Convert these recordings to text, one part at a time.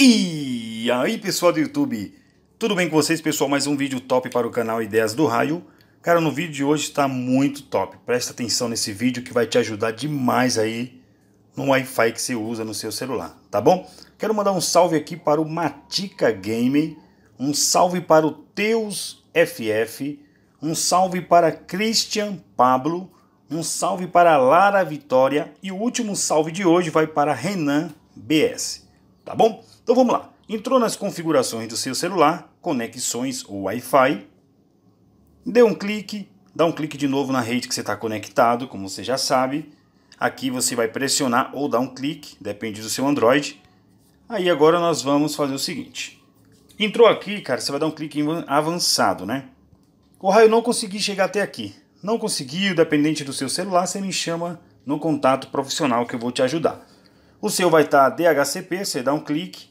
E aí pessoal do YouTube, tudo bem com vocês pessoal? Mais um vídeo top para o canal Ideias do Raio. Cara, no vídeo de hoje está muito top, presta atenção nesse vídeo que vai te ajudar demais aí no Wi-Fi que você usa no seu celular, tá bom? Quero mandar um salve aqui para o Matica Gaming, um salve para o Teus FF, um salve para Christian Pablo, um salve para Lara Vitória e o último salve de hoje vai para Renan BS, tá bom? Então vamos lá. Entrou nas configurações do seu celular, conexões ou Wi-Fi. Deu um clique, dá um clique de novo na rede que você está conectado, como você já sabe. Aqui você vai pressionar ou dar um clique, depende do seu Android. Aí agora nós vamos fazer o seguinte. Entrou aqui, cara, você vai dar um clique em avançado, né? O raio não consegui chegar até aqui. Não conseguiu, dependente do seu celular, você me chama no contato profissional que eu vou te ajudar. O seu vai estar tá DHCP, você dá um clique,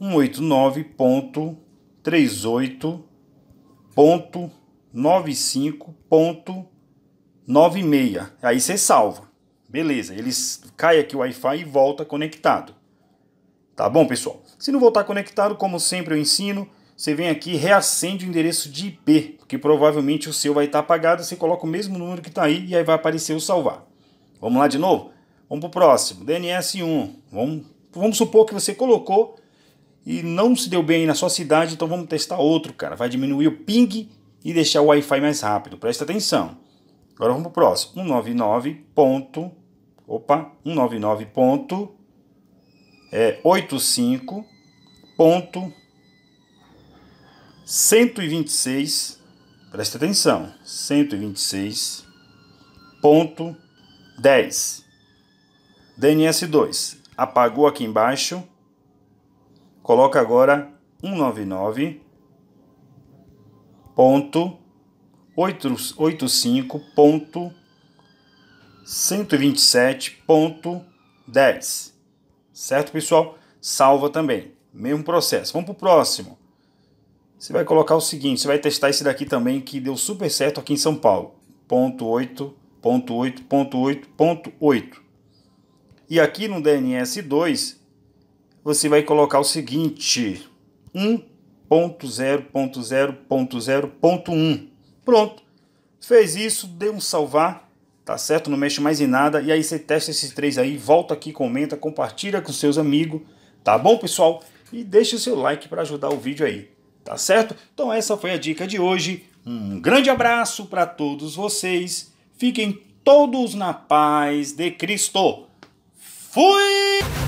189.38.95.96. Aí você salva. Beleza, eles cai aqui o Wi-Fi e volta conectado. Tá bom, pessoal? Se não voltar conectado, como sempre eu ensino, você vem aqui e reacende o endereço de IP, porque provavelmente o seu vai estar apagado, você coloca o mesmo número que está aí e aí vai aparecer o salvar. Vamos lá de novo? Vamos para o próximo, DNS1. Vamos, vamos supor que você colocou e não se deu bem aí na sua cidade, então vamos testar outro, cara. Vai diminuir o ping e deixar o Wi-Fi mais rápido. Presta atenção. Agora vamos para o próximo. 199. Ponto, opa, 199. Ponto, é, 85. Ponto, 126. Presta atenção. 126. Ponto 10. DNS 2. Apagou aqui embaixo coloca agora 199.85.127.10. ponto ponto ponto certo pessoal salva também mesmo processo vamos para o próximo você vai colocar o seguinte você vai testar esse daqui também que deu super certo aqui em São Paulo ponto 8 ponto 8 ponto 8 ponto 8 e aqui no DNS 2 você vai colocar o seguinte: 1.0.0.0.1. Pronto. Fez isso, deu um salvar, tá certo? Não mexe mais em nada. E aí você testa esses três aí, volta aqui, comenta, compartilha com seus amigos, tá bom, pessoal? E deixa o seu like para ajudar o vídeo aí, tá certo? Então essa foi a dica de hoje. Um grande abraço para todos vocês. Fiquem todos na paz de Cristo. Fui!